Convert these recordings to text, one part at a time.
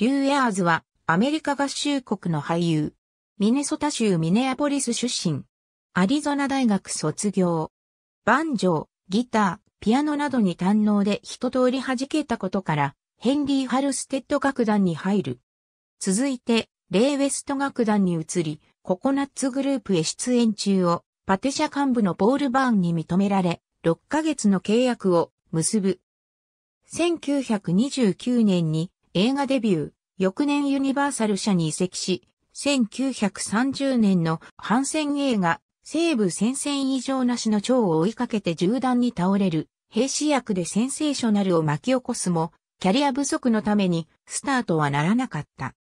リュー・エアーズは、アメリカ合衆国の俳優。ミネソタ州ミネアポリス出身。アリゾナ大学卒業。バンジョー、ギター、ピアノなどに堪能で一通り弾けたことから、ヘンリー・ハルステッド楽団に入る。続いて、レイ・ウェスト楽団に移り、ココナッツグループへ出演中を、パテシャ幹部のボール・バーンに認められ、6ヶ月の契約を結ぶ。1929年に映画デビュー、翌年ユニバーサル社に移籍し、1930年の反戦映画、西部戦線以上なしの蝶を追いかけて銃弾に倒れる、兵士役でセンセーショナルを巻き起こすも、キャリア不足のためにスタートはならなかった。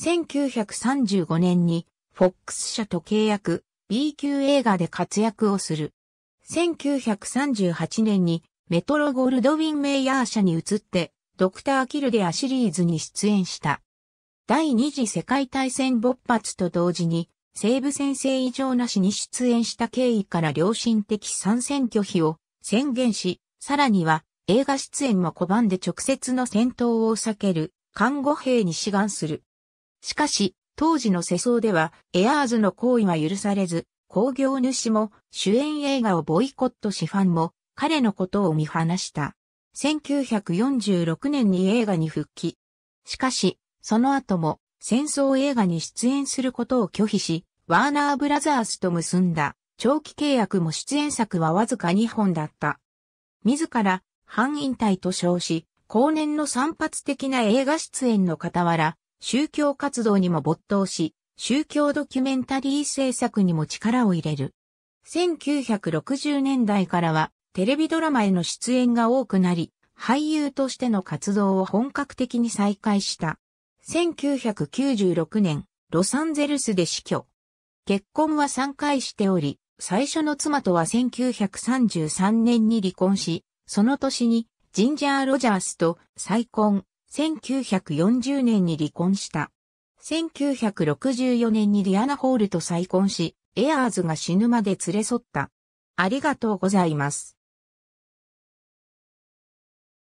1935年に、フォックス社と契約、B 級映画で活躍をする。1938年に、メトロゴールドウィン・メイヤー社に移って、ドクター・キルデアシリーズに出演した。第二次世界大戦勃発と同時に、西部先生異常なしに出演した経緯から良心的参戦拒否を宣言し、さらには映画出演も拒んで直接の戦闘を避ける看護兵に志願する。しかし、当時の世相ではエアーズの行為は許されず、工業主も主演映画をボイコットしファンも彼のことを見放した。1946年に映画に復帰。しかし、その後も戦争映画に出演することを拒否し、ワーナーブラザースと結んだ長期契約も出演作はわずか2本だった。自ら反引退と称し、後年の散発的な映画出演の傍ら、宗教活動にも没頭し、宗教ドキュメンタリー制作にも力を入れる。1960年代からはテレビドラマへの出演が多くなり、俳優としての活動を本格的に再開した。1996年、ロサンゼルスで死去。結婚は3回しており、最初の妻とは1933年に離婚し、その年にジンジャー・ロジャースと再婚、1940年に離婚した。1964年にリアナ・ホールと再婚し、エアーズが死ぬまで連れ添った。ありがとうございます。